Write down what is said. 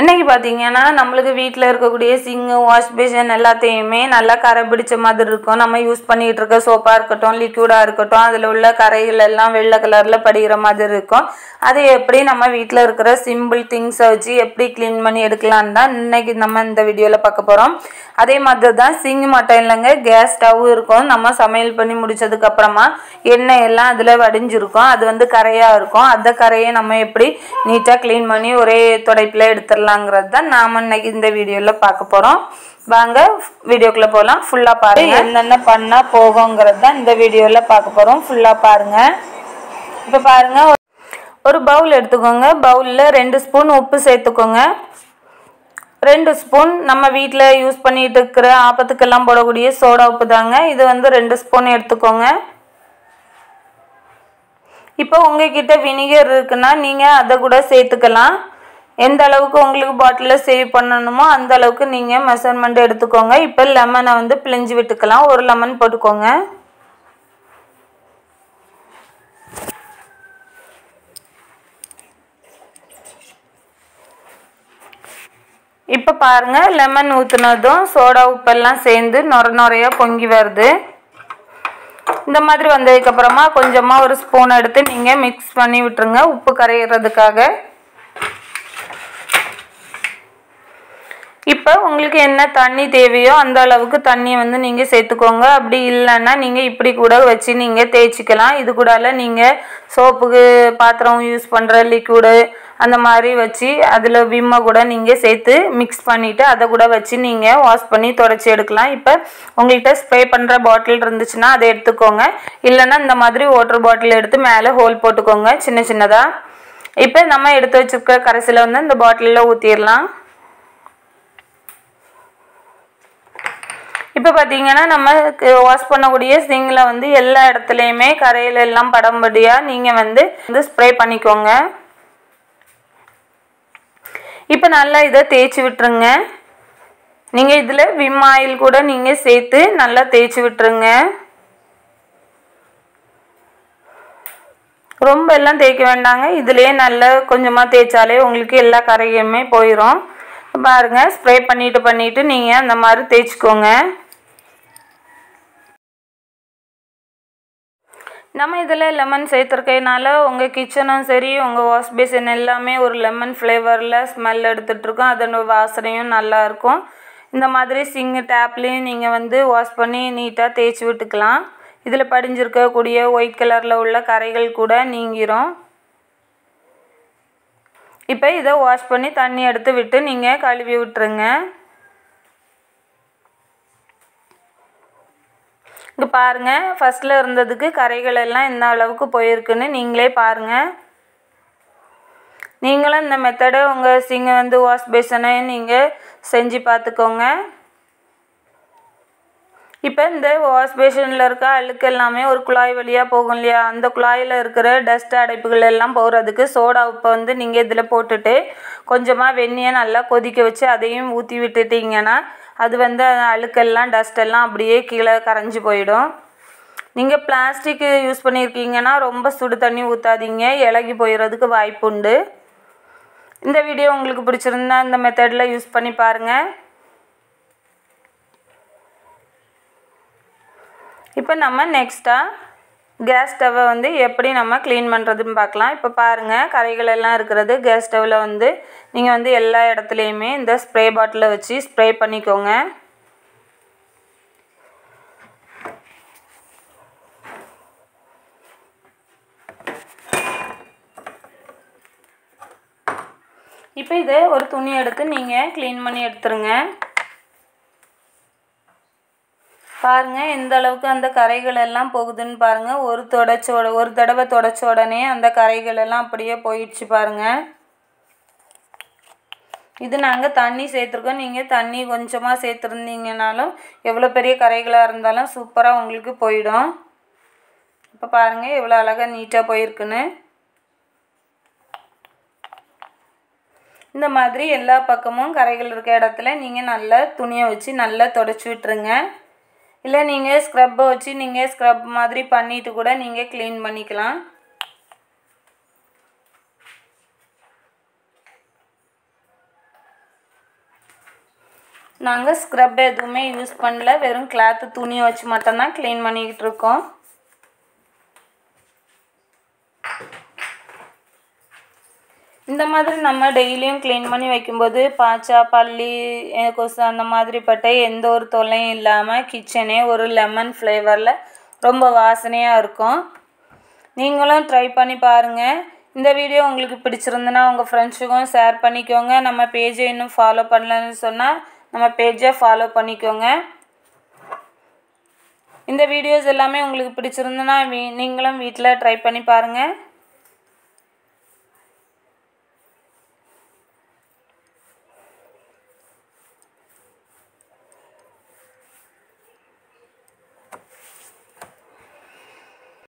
இன்றைக்கி பார்த்தீங்கன்னா நம்மளுக்கு வீட்டில் இருக்கக்கூடிய சிங்கு வாஷ் பேஷன் எல்லாத்தையுமே நல்லா கரை பிடிச்ச மாதிரி இருக்கும் நம்ம யூஸ் பண்ணிகிட்டு இருக்க சோப்பாக இருக்கட்டும் லிக்யூடாக இருக்கட்டும் அதில் உள்ள கரைகள் எல்லாம் வெள்ளை கலரில் படிக்கிற மாதிரி இருக்கும் அது எப்படி நம்ம வீட்டில் இருக்கிற சிம்பிள் திங்ஸை வச்சு எப்படி க்ளீன் பண்ணி எடுக்கலான்னு தான் இன்றைக்கி நம்ம இந்த வீடியோவில் பார்க்க போகிறோம் அதே மாதிரி தான் சிங்கு மட்டும் இல்லைங்க கேஸ் ஸ்டவ் இருக்கும் நம்ம சமையல் பண்ணி முடித்ததுக்கப்புறமா எண்ணெய் எல்லாம் அதில் வடிஞ்சிருக்கும் அது வந்து கரையாக இருக்கும் அந்த கரையை நம்ம எப்படி நீட்டாக க்ளீன் பண்ணி ஒரே துடைப்பில் எடுத்துடலாம் வரலாங்கிறது தான் நாம் இன்னைக்கு இந்த வீடியோவில் பார்க்க போகிறோம் வாங்க வீடியோக்குள்ளே போகலாம் ஃபுல்லாக பாருங்க என்னென்ன பண்ணால் போகுங்கிறது தான் இந்த வீடியோவில் பார்க்க போகிறோம் ஃபுல்லாக பாருங்கள் இப்போ பாருங்கள் ஒரு பவுல் எடுத்துக்கோங்க பவுலில் ரெண்டு ஸ்பூன் உப்பு சேர்த்துக்கோங்க ரெண்டு ஸ்பூன் நம்ம வீட்டில் யூஸ் பண்ணிகிட்டு இருக்கிற ஆப்பத்துக்கெல்லாம் போடக்கூடிய சோடா உப்பு தாங்க இது வந்து ரெண்டு ஸ்பூன் எடுத்துக்கோங்க இப்போ உங்ககிட்ட வினிகர் இருக்குன்னா நீங்கள் அதை கூட சேர்த்துக்கலாம் எந்த அளவுக்கு உங்களுக்கு பாட்டிலில் சேவ் பண்ணணுமோ அந்த அளவுக்கு நீங்கள் மெஷர்மெண்ட் எடுத்துக்கோங்க இப்போ லெமனை வந்து பிழிஞ்சு விட்டுக்கலாம் ஒரு லெமன் போட்டுக்கோங்க இப்போ பாருங்கள் லெமன் ஊற்றுனதும் சோடா உப்பெல்லாம் சேர்ந்து நொர நொறையாக பொங்கி வருது இந்த மாதிரி வந்ததுக்கப்புறமா கொஞ்சமாக ஒரு ஸ்பூன் எடுத்து நீங்கள் மிக்ஸ் பண்ணி விட்டுருங்க உப்பு கரையிறதுக்காக இப்போ உங்களுக்கு என்ன தண்ணி தேவையோ அந்த அளவுக்கு தண்ணியை வந்து நீங்கள் சேர்த்துக்கோங்க அப்படி இல்லைன்னா நீங்கள் இப்படி கூட வச்சு நீங்கள் தேய்ச்சிக்கலாம் இது கூடால நீங்கள் சோப்புக்கு பாத்திரம் யூஸ் பண்ணுற லிக்விடு அந்த மாதிரி வச்சு அதில் விம்மை கூட நீங்கள் சேர்த்து மிக்ஸ் பண்ணிவிட்டு அதை கூட வச்சு நீங்கள் வாஷ் பண்ணி தொடச்சி எடுக்கலாம் இப்போ உங்கள்கிட்ட ஸ்ப்ரே பண்ணுற பாட்டில் இருந்துச்சுன்னா அதை எடுத்துக்கோங்க இல்லைன்னா இந்த மாதிரி வாட்டர் பாட்டில் எடுத்து மேலே ஹோல் போட்டுக்கோங்க சின்ன சின்னதாக இப்போ நம்ம எடுத்து வச்சுருக்க கரைசியில் வந்து இந்த பாட்டிலில் ஊற்றிடலாம் இப்போ பார்த்தீங்கன்னா நம்ம வாஷ் பண்ணக்கூடிய சிங்கில் வந்து எல்லா இடத்துலையுமே கரையில் எல்லாம் படம்படியாக நீங்கள் வந்து வந்து ஸ்ப்ரே பண்ணிக்கோங்க இப்போ நல்லா இதை தேய்ச்சி விட்டுருங்க நீங்கள் இதில் விம் ஆயில் கூட நீங்கள் சேர்த்து நல்லா தேய்ச்சி விட்டுருங்க ரொம்ப எல்லாம் தேய்க்க வேண்டாங்க இதுலேயே நல்லா கொஞ்சமாக தேய்ச்சாலே உங்களுக்கு எல்லா கரையுமே போயிடும் பாருங்கள் ஸ்ப்ரே பண்ணிவிட்டு பண்ணிவிட்டு நீங்கள் அந்த மாதிரி தேய்ச்சிக்கோங்க நம்ம இதில் லெமன் சேர்த்துருக்கனால உங்கள் கிச்சனும் சரி உங்கள் வாஷ் பேசின் எல்லாமே ஒரு லெமன் ஃப்ளேவரில் ஸ்மெல் எடுத்துகிட்ருக்கோம் அதனோட வாசனையும் நல்லாயிருக்கும் இந்த மாதிரி சிங்கு டேப்லேயும் நீங்கள் வந்து வாஷ் பண்ணி நீட்டாக தேய்ச்சி விட்டுக்கலாம் இதில் படிஞ்சிருக்கக்கூடிய ஒயிட் கலரில் உள்ள கரைகள் கூட நீங்கிரும் இப்போ இதை வாஷ் பண்ணி தண்ணி எடுத்து விட்டு நீங்கள் கழுவி விட்டுருங்க இங்கே பாருங்க ஃபஸ்ட்டில் இருந்ததுக்கு கரைகள் எல்லாம் இந்த அளவுக்கு போயிருக்குன்னு நீங்களே பாருங்க நீங்களும் இந்த மெத்தடை உங்கள் சிங்க வந்து வாஷ் பேசனே நீங்கள் செஞ்சு பார்த்துக்கோங்க இப்போ இந்த வாஷ் பேஷனில் இருக்க அழுக்கு எல்லாமே ஒரு குழாய் வழியாக போகும் இல்லையா அந்த குழாயில் இருக்கிற டஸ்ட் அடைப்புகள் எல்லாம் போகிறதுக்கு சோடா உப்பை வந்து நீங்கள் இதில் போட்டுட்டு கொஞ்சமாக வெந்நியை நல்லா கொதிக்க வச்சு அதையும் ஊற்றி விட்டுட்டிங்கன்னா அது வந்து அழுக்கெல்லாம் டஸ்டெல்லாம் அப்படியே கீழே கரைஞ்சி போயிடும் நீங்கள் பிளாஸ்டிக்கு யூஸ் பண்ணியிருக்கீங்கன்னா ரொம்ப சுடு தண்ணி ஊற்றாதீங்க இலகி போயிடுறதுக்கு வாய்ப்பு உண்டு இந்த வீடியோ உங்களுக்கு பிடிச்சிருந்தா இந்த மெத்தடில் யூஸ் பண்ணி பாருங்கள் இப்போ நம்ம நெக்ஸ்ட்டாக கேஸ் ஸ்டவ்வை வந்து எப்படி நம்ம க்ளீன் பண்ணுறதுன்னு பார்க்கலாம் இப்போ பாருங்கள் கரைகளெல்லாம் இருக்கிறது கேஸ் ஸ்டவ்வில் வந்து நீங்கள் வந்து எல்லா இடத்துலையுமே இந்த ஸ்ப்ரே பாட்டிலை வச்சு ஸ்ப்ரே பண்ணிக்கோங்க இப்போ இதை ஒரு துணி எடுத்து நீங்கள் க்ளீன் பண்ணி எடுத்துருங்க பாருங்கள் எந்த அளவுக்கு அந்த கரைகள் எல்லாம் போகுதுன்னு பாருங்கள் ஒரு தொடச்சோட ஒரு தடவை தொடச்ச உடனே அந்த கரைகள் எல்லாம் அப்படியே போயிடுச்சு பாருங்கள் இது நாங்கள் தண்ணி சேர்த்துருக்கோம் நீங்கள் தண்ணி கொஞ்சமாக சேர்த்துருந்தீங்கனாலும் எவ்வளோ பெரிய கரைகளாக இருந்தாலும் சூப்பராக உங்களுக்கு போயிடும் இப்போ பாருங்கள் எவ்வளோ அழகாக நீட்டாக போயிருக்குன்னு இந்த மாதிரி எல்லா பக்கமும் கரைகள் இருக்க இடத்துல நீங்கள் நல்லா துணியை வச்சு நல்லா தொடச்சி விட்டுருங்க இல்லை நீங்கள் ஸ்க்ரப்பை வச்சு நீங்கள் ஸ்க்ரப் மாதிரி பண்ணிவிட்டு கூட நீங்கள் க்ளீன் பண்ணிக்கலாம் நாங்கள் ஸ்க்ரப் எதுவுமே யூஸ் பண்ணல வெறும் கிளாத்து துணியை வச்சு மட்டும்தான் க்ளீன் பண்ணிக்கிட்டு இருக்கோம் இந்த மாதிரி நம்ம டெய்லியும் க்ளீன் பண்ணி வைக்கும்போது பாச்சா பள்ளி கொசு அந்த மாதிரிப்பட்ட எந்த ஒரு தொல்லையும் இல்லாமல் கிச்சனே ஒரு லெமன் ஃப்ளேவரில் ரொம்ப வாசனையாக இருக்கும் நீங்களும் ட்ரை பண்ணி பாருங்கள் இந்த வீடியோ உங்களுக்கு பிடிச்சிருந்துன்னா உங்கள் ஃப்ரெண்ட்ஸுக்கும் ஷேர் பண்ணிக்கோங்க நம்ம பேஜை இன்னும் ஃபாலோ பண்ணலன்னு சொன்னால் நம்ம பேஜை ஃபாலோ பண்ணிக்கோங்க இந்த வீடியோஸ் எல்லாமே உங்களுக்கு பிடிச்சிருந்துன்னா நீங்களும் வீட்டில் ட்ரை பண்ணி பாருங்கள்